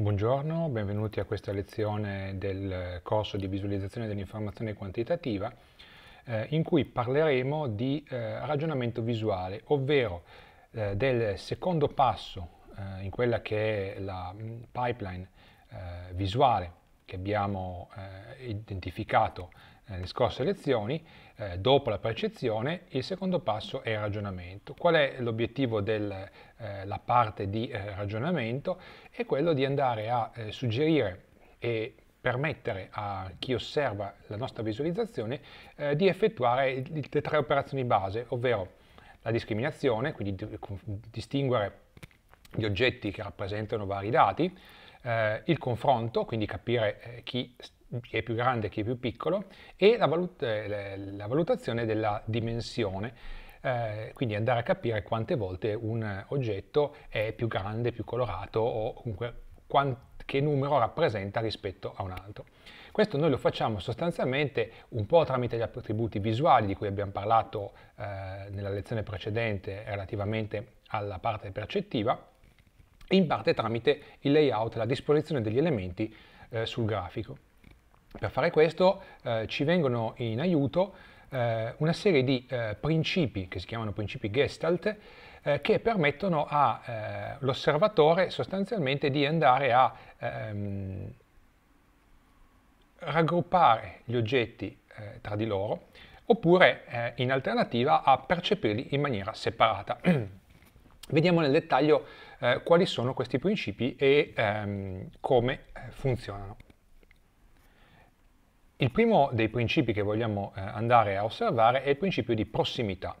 Buongiorno, benvenuti a questa lezione del corso di visualizzazione dell'informazione quantitativa eh, in cui parleremo di eh, ragionamento visuale, ovvero eh, del secondo passo eh, in quella che è la mm, pipeline eh, visuale che abbiamo eh, identificato nelle eh, scorse lezioni, eh, dopo la percezione, il secondo passo è il ragionamento. Qual è l'obiettivo della eh, parte di eh, ragionamento? È quello di andare a eh, suggerire e permettere a chi osserva la nostra visualizzazione eh, di effettuare le tre operazioni base, ovvero la discriminazione, quindi distinguere gli oggetti che rappresentano vari dati, il confronto, quindi capire chi sta chi è più grande e chi è più piccolo, e la, valut la valutazione della dimensione. Eh, quindi andare a capire quante volte un oggetto è più grande, più colorato o comunque che numero rappresenta rispetto a un altro. Questo noi lo facciamo sostanzialmente un po' tramite gli attributi visuali di cui abbiamo parlato eh, nella lezione precedente relativamente alla parte percettiva, e in parte tramite il layout, la disposizione degli elementi eh, sul grafico. Per fare questo eh, ci vengono in aiuto eh, una serie di eh, principi che si chiamano principi gestalt eh, che permettono all'osservatore eh, sostanzialmente di andare a ehm, raggruppare gli oggetti eh, tra di loro oppure in alternativa a percepirli in maniera separata. Vediamo nel dettaglio quali sono questi principi e ehm, come funzionano. Il primo dei principi che vogliamo eh, andare a osservare è il principio di prossimità.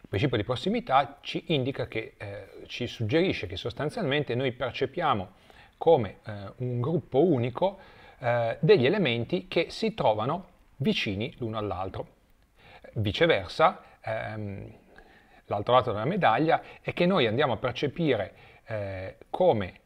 Il principio di prossimità ci indica che, eh, ci suggerisce che sostanzialmente noi percepiamo come eh, un gruppo unico eh, degli elementi che si trovano vicini l'uno all'altro. Viceversa, ehm, l'altro lato della medaglia è che noi andiamo a percepire eh, come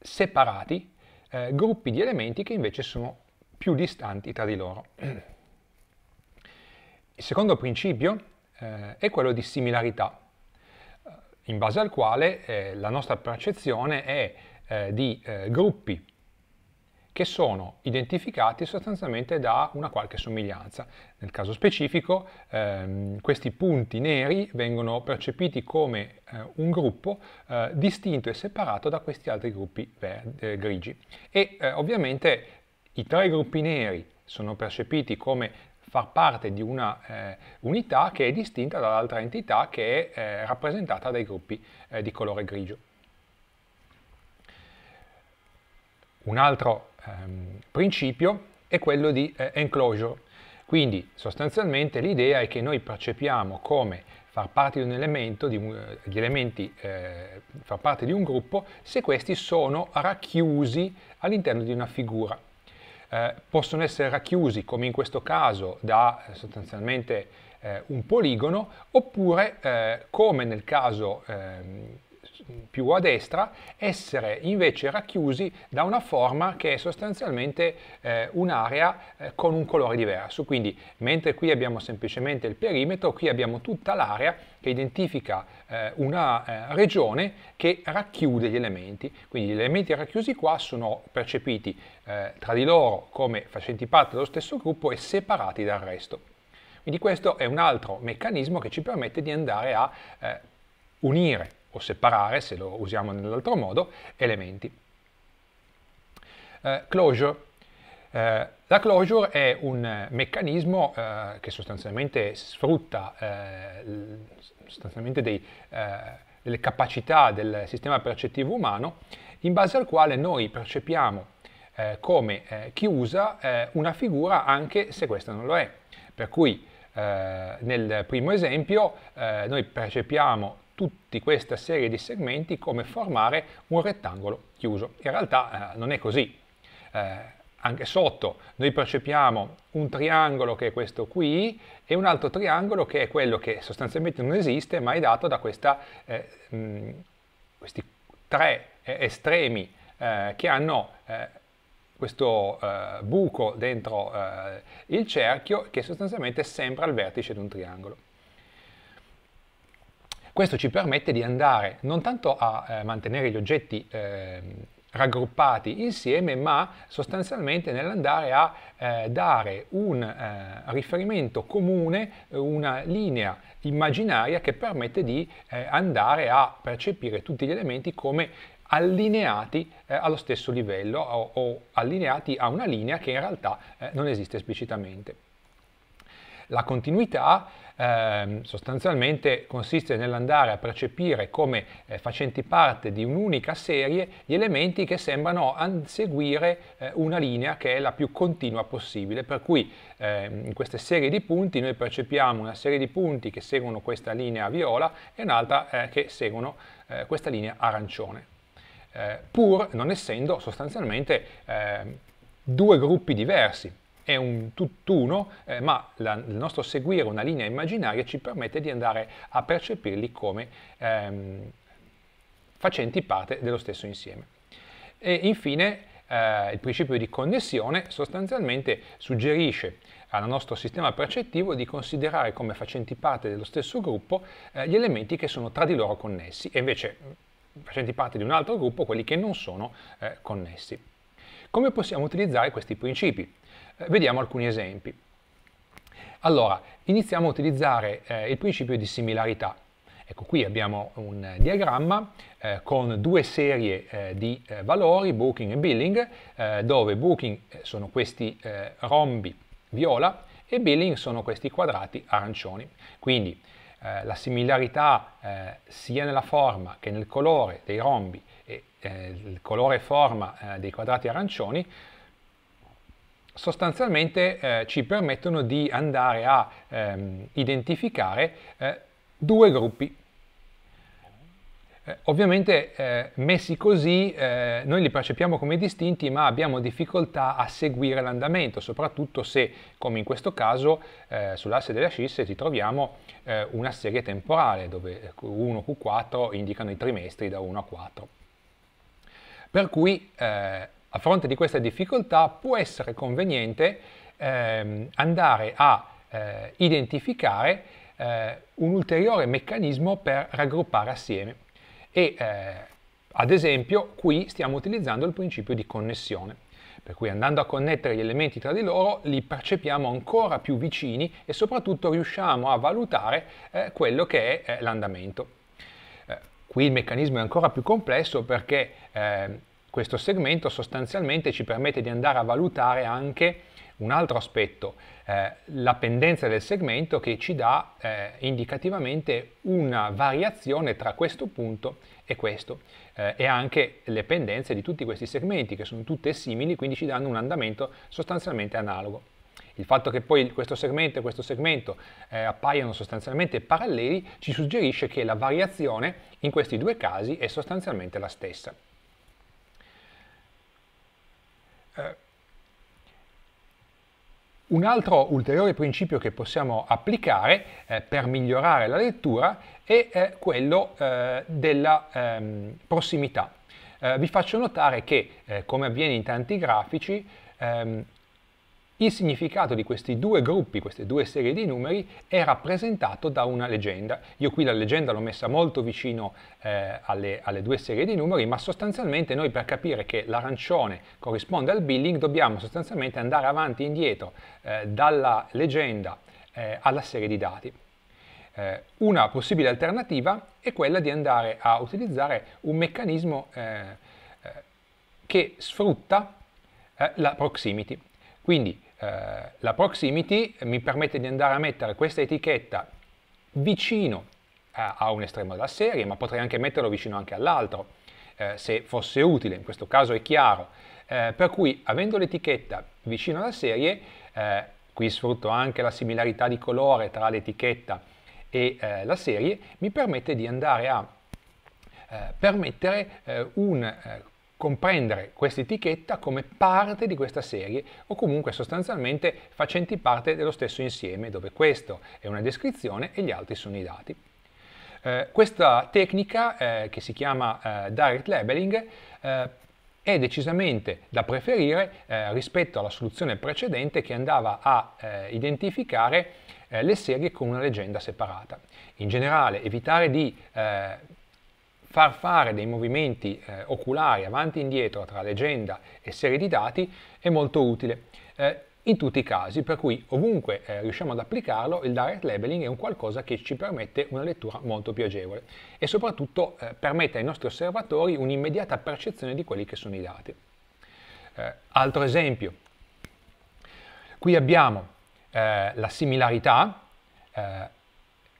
separati eh, gruppi di elementi che invece sono più distanti tra di loro. Il secondo principio eh, è quello di similarità, eh, in base al quale eh, la nostra percezione è eh, di eh, gruppi che sono identificati sostanzialmente da una qualche somiglianza. Nel caso specifico ehm, questi punti neri vengono percepiti come eh, un gruppo eh, distinto e separato da questi altri gruppi verdi, eh, grigi. E eh, ovviamente i tre gruppi neri sono percepiti come far parte di una eh, unità che è distinta dall'altra entità che è eh, rappresentata dai gruppi eh, di colore grigio. Un altro ehm, principio è quello di eh, enclosure, quindi sostanzialmente l'idea è che noi percepiamo come far parte di un elemento, di, eh, gli elementi eh, far parte di un gruppo, se questi sono racchiusi all'interno di una figura eh, possono essere racchiusi, come in questo caso, da eh, sostanzialmente eh, un poligono, oppure, eh, come nel caso ehm, più a destra, essere invece racchiusi da una forma che è sostanzialmente eh, un'area eh, con un colore diverso. Quindi mentre qui abbiamo semplicemente il perimetro, qui abbiamo tutta l'area che identifica eh, una eh, regione che racchiude gli elementi. Quindi gli elementi racchiusi qua sono percepiti eh, tra di loro come facenti parte dello stesso gruppo e separati dal resto. Quindi questo è un altro meccanismo che ci permette di andare a eh, unire o separare, se lo usiamo nell'altro modo, elementi. Eh, closure. Eh, la closure è un meccanismo eh, che sostanzialmente sfrutta eh, sostanzialmente dei, eh, delle capacità del sistema percettivo umano in base al quale noi percepiamo eh, come chiusa una figura anche se questa non lo è. Per cui nel primo esempio noi percepiamo tutta questa serie di segmenti come formare un rettangolo chiuso. In realtà eh, non è così. Eh, anche sotto noi percepiamo un triangolo che è questo qui e un altro triangolo che è quello che sostanzialmente non esiste ma è dato da questa, eh, mh, questi tre eh, estremi eh, che hanno eh, questo buco dentro il cerchio che sostanzialmente sembra il vertice di un triangolo. Questo ci permette di andare non tanto a eh, mantenere gli oggetti eh, raggruppati insieme, ma sostanzialmente nell'andare a eh, dare un eh, riferimento comune, una linea immaginaria che permette di eh, andare a percepire tutti gli elementi come allineati eh, allo stesso livello o, o, allineati a una linea che in realtà eh, non esiste esplicitamente. La continuità eh, sostanzialmente consiste nell'andare a percepire come eh, facenti parte di un'unica serie gli elementi che sembrano seguire eh, una linea che è la più continua possibile, per cui ehm, in queste serie di punti noi percepiamo una serie di punti che seguono questa linea viola e un'altra eh, che seguono eh, questa linea arancione, eh, pur non essendo sostanzialmente ehm, due gruppi diversi, è un tutt'uno, eh, ma la, il nostro seguire una linea immaginaria ci permette di andare a percepirli come ehm, facenti parte dello stesso insieme. E infine eh, il principio di connessione sostanzialmente suggerisce al nostro sistema percettivo di considerare come facenti parte dello stesso gruppo eh, gli elementi che sono tra di loro connessi e invece mm, facenti parte di un altro gruppo quelli che non sono eh, connessi. Come possiamo utilizzare questi principi? Eh, vediamo alcuni esempi. Allora, iniziamo a utilizzare eh, il principio di similarità. Ecco, qui abbiamo un eh, diagramma eh, con due serie eh, di eh, valori, booking e billing, dove booking sono questi rombi viola e billing sono questi quadrati arancioni. Quindi la similarità sia nella forma che nel colore dei rombi e il colore e forma dei quadrati arancioni sostanzialmente eh, ci permettono di andare a ehm, identificare eh, due gruppi. Eh, ovviamente eh, messi così eh, noi li percepiamo come distinti ma abbiamo difficoltà a seguire l'andamento, soprattutto se, come in questo caso, eh, sull'asse delle ascisse ci troviamo una serie temporale dove q 1 Q4 indicano i trimestri da 1 a 4. Per cui a fronte di questa difficoltà può essere conveniente ehm, andare a eh, identificare eh, un ulteriore meccanismo per raggruppare assieme e eh, ad esempio qui stiamo utilizzando il principio di connessione per cui andando a connettere gli elementi tra di loro li percepiamo ancora più vicini e soprattutto riusciamo a valutare eh, quello che è eh, l'andamento. Eh, qui il meccanismo è ancora più complesso perché ehm, questo segmento sostanzialmente ci permette di andare a valutare anche un altro aspetto, eh, la pendenza del segmento che ci dà eh, indicativamente una variazione tra questo punto e questo eh, e anche le pendenze di tutti questi segmenti che sono tutte simili quindi ci danno un andamento sostanzialmente analogo. Il fatto che poi questo segmento e questo segmento eh, appaiano sostanzialmente paralleli ci suggerisce che la variazione in questi due casi è sostanzialmente la stessa. Eh, un altro ulteriore principio che possiamo applicare eh, per migliorare la lettura è eh, quello eh, della ehm, prossimità. Eh, vi faccio notare che, eh, come avviene in tanti grafici, ehm, il significato di questi due gruppi, queste due serie di numeri, è rappresentato da una leggenda. Io qui la leggenda l'ho messa molto vicino eh, alle, alle, due serie di numeri, ma sostanzialmente noi per capire che l'arancione corrisponde al billing dobbiamo sostanzialmente andare avanti e indietro eh, dalla leggenda eh, alla serie di dati. Eh, una possibile alternativa è quella di andare a utilizzare un meccanismo eh, eh, che sfrutta la proximity. Quindi eh, la proximity mi permette di andare a mettere questa etichetta vicino a, eh, a un estremo della serie, ma potrei anche metterlo vicino anche all'altro, eh, se fosse utile, in questo caso è chiaro. Eh, per cui avendo l'etichetta vicino alla serie, eh, qui sfrutto anche la similarità di colore tra l'etichetta e la serie, mi permette di andare a permettere un comprendere questa etichetta come parte di questa serie o comunque sostanzialmente facenti parte dello stesso insieme dove questo è una descrizione e gli altri sono i dati. Eh, questa tecnica eh, che si chiama eh, direct labeling eh, è decisamente da preferire eh, rispetto alla soluzione precedente che andava a eh, identificare le serie con una leggenda separata. In generale evitare di far fare dei movimenti eh, oculari avanti e indietro tra leggenda e serie di dati è molto utile. Eh, in tutti i casi, per cui ovunque eh, riusciamo ad applicarlo, il direct labeling è un qualcosa che ci permette una lettura molto più agevole e soprattutto eh, permette ai nostri osservatori un'immediata percezione di quelli che sono i dati. Eh, altro esempio, qui abbiamo eh, la similarità,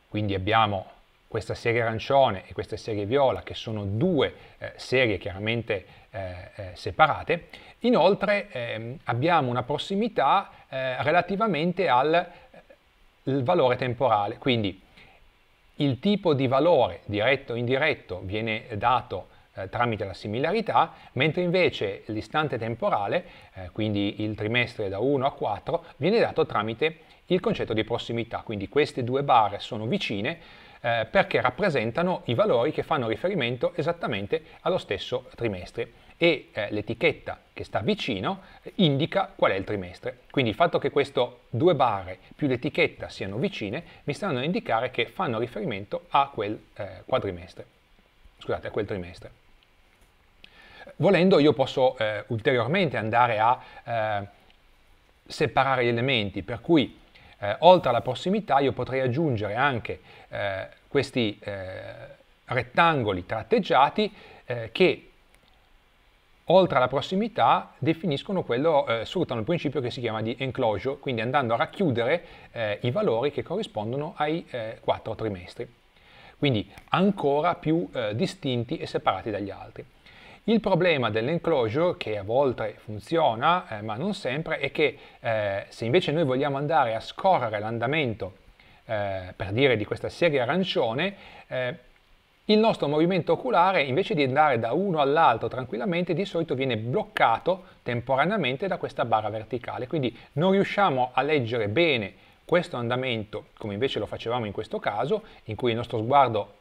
quindi abbiamo questa serie arancione e questa serie viola, che sono due eh, serie chiaramente eh, eh separate. Inoltre ehm, abbiamo una prossimità eh, relativamente al eh, valore temporale, quindi il tipo di valore diretto o indiretto viene dato eh, tramite la similarità, mentre invece l'istante temporale, quindi il trimestre da 1 a 4, viene dato tramite il concetto di prossimità, quindi queste due barre sono vicine, eh, perché rappresentano i valori che fanno riferimento esattamente allo stesso trimestre e eh, l'etichetta che sta vicino eh, indica qual è il trimestre. Quindi il fatto che queste due barre più l'etichetta siano vicine mi stanno a indicare che fanno riferimento a quel eh, quadrimestre, scusate, a quel trimestre. Volendo io posso eh, ulteriormente andare a eh, separare gli elementi, per cui eh, oltre alla prossimità io potrei aggiungere anche eh, questi eh, rettangoli tratteggiati eh, che oltre alla prossimità definiscono quello, eh, sfruttano il principio che si chiama di enclosure, quindi andando a racchiudere eh, i valori che corrispondono ai eh, quattro trimestri, quindi ancora più distinti e separati dagli altri. Il problema dell'enclosure, che a volte funziona, eh, ma non sempre, è che eh, se invece noi vogliamo andare a scorrere l'andamento, eh, per dire, di questa serie arancione, eh, il nostro movimento oculare, invece di andare da uno all'altro tranquillamente, di solito viene bloccato temporaneamente da questa barra verticale. Quindi non riusciamo a leggere bene questo andamento, come invece lo facevamo in questo caso, in cui il nostro sguardo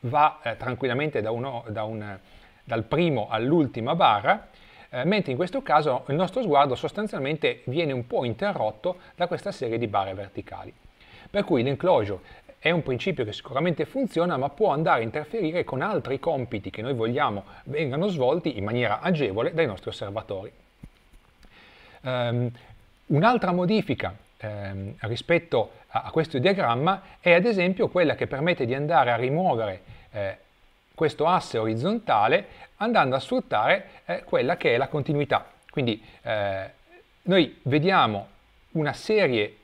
va eh, tranquillamente da, uno, da, un, dal primo all'ultima barra, eh, mentre in questo caso il nostro sguardo sostanzialmente viene un po' interrotto da questa serie di barre verticali. Per cui l'enclosure è un principio che sicuramente funziona ma può andare a interferire con altri compiti che noi vogliamo vengano svolti in maniera agevole dai nostri osservatori. Um, un'altra modifica um, rispetto a, a, questo diagramma è ad esempio quella che permette di andare a rimuovere eh, questo asse orizzontale andando a sfruttare eh, quella che è la continuità. Quindi eh, noi vediamo una serie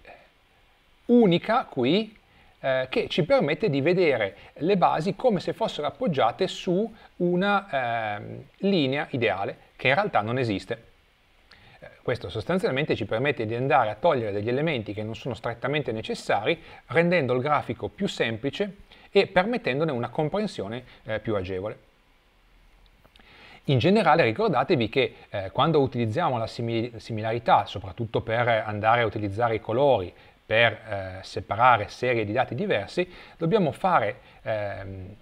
unica qui eh, che ci permette di vedere le basi come se fossero appoggiate su una ehm, linea ideale che in realtà non esiste. Eh, questo sostanzialmente ci permette di andare a togliere degli elementi che non sono strettamente necessari, rendendo il grafico più semplice, e permettendone una comprensione eh, più agevole. In generale ricordatevi che eh, quando utilizziamo la simil similarità, soprattutto per andare a utilizzare i colori, per eh, separare serie di dati diversi, dobbiamo fare ehm,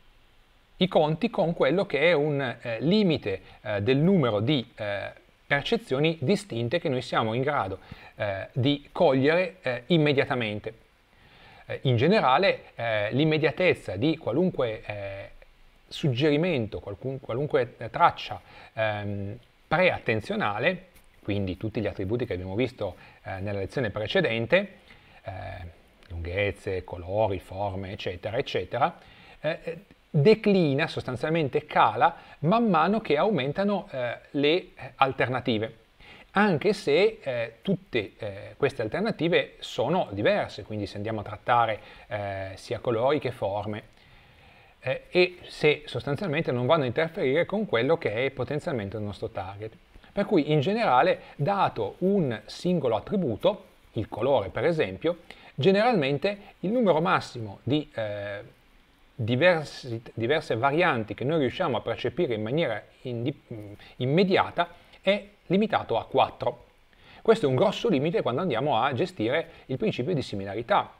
i conti con quello che è un eh, limite eh, del numero di eh, percezioni distinte che noi siamo in grado eh, di cogliere immediatamente eh, in generale eh, l'immediatezza di qualunque eh, suggerimento, qualcun, qualunque traccia ehm, preattenzionale, quindi tutti gli attributi che abbiamo visto eh, nella lezione precedente, eh, lunghezze, colori, forme, eccetera, eccetera, eh, declina, sostanzialmente cala, man mano che aumentano le alternative anche se eh, tutte eh, queste alternative sono diverse, quindi se andiamo a trattare eh, sia colori che forme, eh, e se sostanzialmente non vanno a interferire con quello che è potenzialmente il nostro target. Per cui in generale, dato un singolo attributo, il colore per esempio, generalmente il numero massimo di eh, diversi, diverse varianti che noi riusciamo a percepire in maniera immediata è limitato a 4. Questo è un grosso limite quando andiamo a gestire il principio di similarità,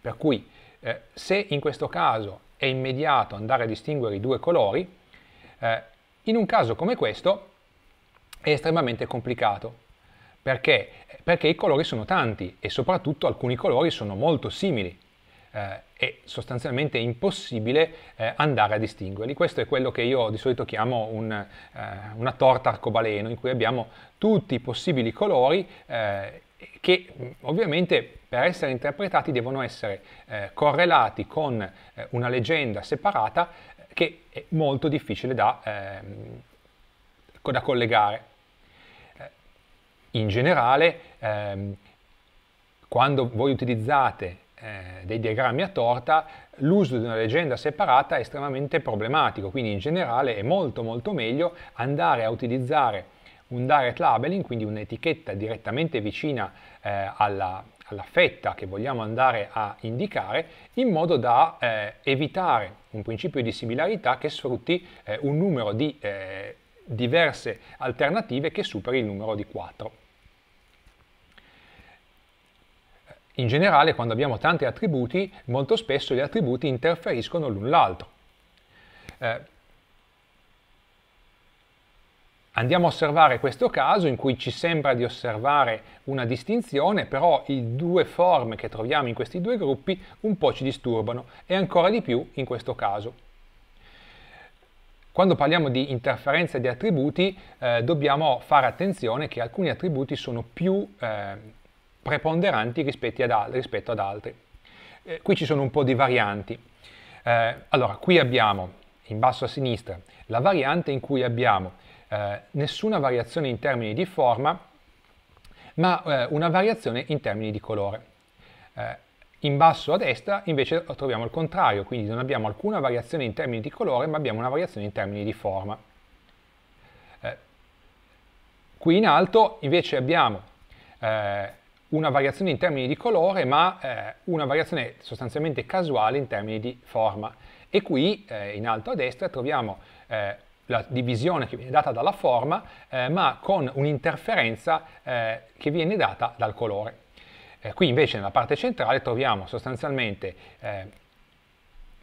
per cui eh, se in questo caso è immediato andare a distinguere i due colori, eh, in un caso come questo è estremamente complicato. Perché? Perché i colori sono tanti e soprattutto alcuni colori sono molto simili eh, è sostanzialmente impossibile eh, andare a distinguerli. Questo è quello che io di solito chiamo un, eh, una torta arcobaleno, in cui abbiamo tutti i possibili colori eh, che ovviamente per essere interpretati devono essere eh, correlati con eh, una leggenda separata che è molto difficile da, ehm, da collegare. In generale, ehm, quando voi utilizzate eh, dei diagrammi a torta, l'uso di una leggenda separata è estremamente problematico, quindi in generale è molto molto meglio andare a utilizzare un direct labeling, quindi un'etichetta direttamente vicina eh, alla, alla, fetta che vogliamo andare a indicare, in modo da eh, evitare un principio di similarità che sfrutti eh, un numero di eh, diverse alternative che superi il numero di 4. In generale, quando abbiamo tanti attributi, molto spesso gli attributi interferiscono l'un l'altro. Eh, andiamo a osservare questo caso in cui ci sembra di osservare una distinzione, però le due forme che troviamo in questi due gruppi un po' ci disturbano, e ancora di più in questo caso. Quando parliamo di interferenza di attributi, eh, dobbiamo fare attenzione che alcuni attributi sono più... Eh, preponderanti rispetto ad, altri. Rispetto ad altri. Eh, qui ci sono un po' di varianti. Eh, allora, qui abbiamo in basso a sinistra la variante in cui abbiamo eh, nessuna variazione in termini di forma, ma eh, una variazione in termini di colore. Eh, in basso a destra invece troviamo il contrario, quindi non abbiamo alcuna variazione in termini di colore, ma abbiamo una variazione in termini di forma. Eh, qui in alto invece abbiamo eh, una variazione in termini di colore, ma eh, una variazione sostanzialmente casuale in termini di forma. E qui eh, in alto a destra troviamo eh, la divisione che viene data dalla forma, eh, ma con un'interferenza eh, che viene data dal colore. Eh, qui invece nella parte centrale troviamo sostanzialmente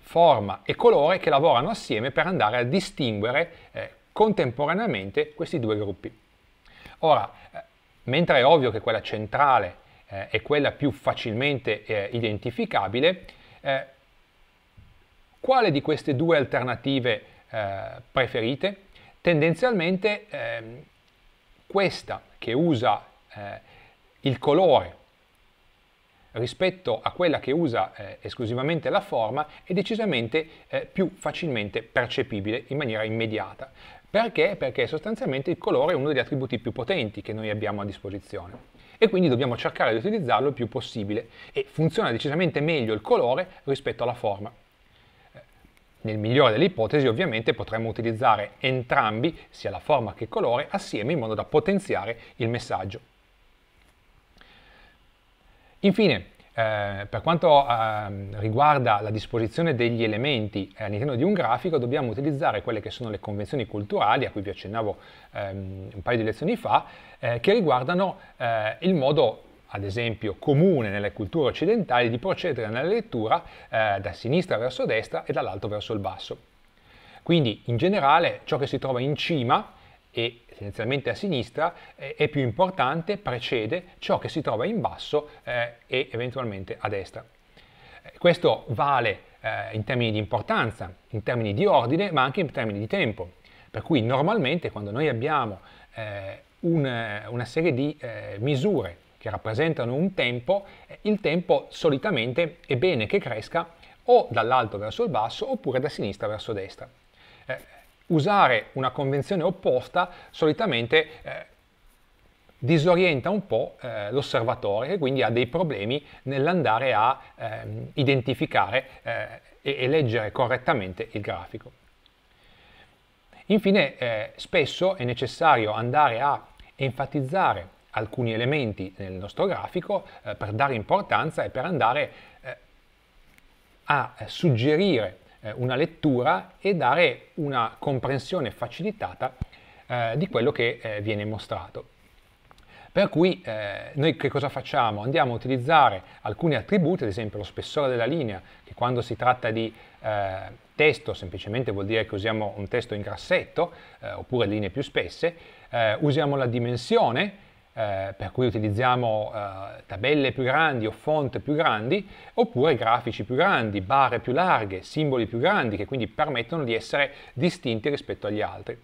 forma e colore che lavorano assieme per andare a distinguere contemporaneamente questi due gruppi. Ora, Mentre è ovvio che quella centrale eh, è quella più facilmente eh, identificabile, eh, quale di queste due alternative eh, preferite? Tendenzialmente ehm, questa che usa eh, il colore rispetto a quella che usa eh, esclusivamente la forma è decisamente eh, più facilmente percepibile in maniera immediata. Perché? Perché sostanzialmente il colore è uno degli attributi più potenti che noi abbiamo a disposizione e quindi dobbiamo cercare di utilizzarlo il più possibile e funziona decisamente meglio il colore rispetto alla forma. Eh, nel migliore delle ipotesi ovviamente potremmo utilizzare entrambi, sia la forma che il colore, assieme in modo da potenziare il messaggio. Infine, eh, per quanto eh, riguarda la disposizione degli elementi eh, all'interno di un grafico, dobbiamo utilizzare quelle che sono le convenzioni culturali, a cui vi accennavo ehm, un paio di lezioni fa, eh, che riguardano eh, il modo ad esempio comune nelle culture occidentali di procedere nella lettura da sinistra verso destra e dall'alto verso il basso. Quindi in generale ciò che si trova in cima e tendenzialmente a sinistra eh, è più importante, precede ciò che si trova in basso eh, e eventualmente a destra. Eh, questo vale eh, in termini di importanza, in termini di ordine, ma anche in termini di tempo. Per cui normalmente quando noi abbiamo un, una serie di misure che rappresentano un tempo, il tempo solitamente è bene che cresca o dall'alto verso il basso oppure da sinistra verso destra. Eh, usare una convenzione opposta solitamente eh, disorienta un po' eh, l'osservatore e quindi ha dei problemi nell'andare a ehm, eh, identificare e, e, leggere correttamente il grafico. Infine, eh, spesso è necessario andare a enfatizzare alcuni elementi nel nostro grafico eh, per dare importanza e per andare eh, a suggerire eh, una lettura e dare una comprensione facilitata eh, di quello che eh, viene mostrato. Per cui eh, noi che cosa facciamo? Andiamo a utilizzare alcuni attributi, ad esempio lo spessore della linea, che quando si tratta di eh, testo semplicemente vuol dire che usiamo un testo in grassetto, eh, oppure linee più spesse, eh, usiamo la dimensione, eh, per cui utilizziamo eh, tabelle più grandi o font più grandi, oppure grafici più grandi, barre più larghe, simboli più grandi, che quindi permettono di essere distinti rispetto agli altri.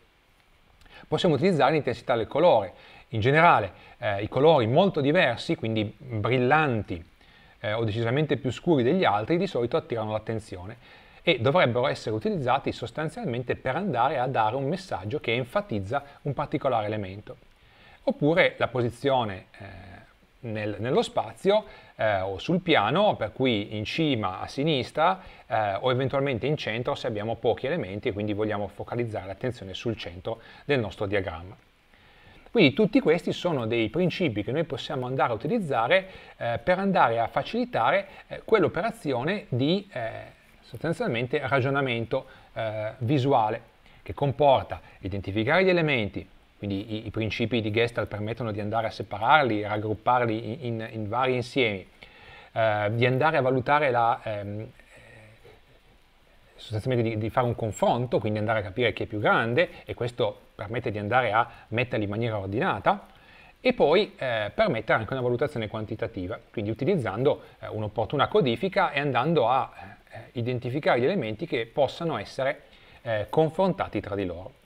Possiamo utilizzare l'intensità del colore. In generale, eh, i colori molto diversi, quindi brillanti eh, o decisamente più scuri degli altri, di solito attirano l'attenzione e dovrebbero essere utilizzati sostanzialmente per andare a dare un messaggio che enfatizza un particolare elemento oppure la posizione eh, nel, nello spazio eh, o sul piano, per cui in cima a sinistra eh, o eventualmente in centro se abbiamo pochi elementi e quindi vogliamo focalizzare l'attenzione sul centro del nostro diagramma. Quindi tutti questi sono dei principi che noi possiamo andare a utilizzare eh, per andare a facilitare eh, quell'operazione di eh, sostanzialmente ragionamento eh, visuale che comporta identificare gli elementi, quindi i, i principi di Gestalt permettono di andare a separarli, raggrupparli in, in, in vari insiemi, eh, di andare a valutare la, ehm, eh, sostanzialmente di, di, fare un confronto, quindi andare a capire chi è più grande e questo permette di andare a metterli in maniera ordinata e poi eh, permette anche una valutazione quantitativa, quindi utilizzando eh, un'opportuna codifica e andando a eh, eh identificare gli elementi che possano essere eh, confrontati tra di loro.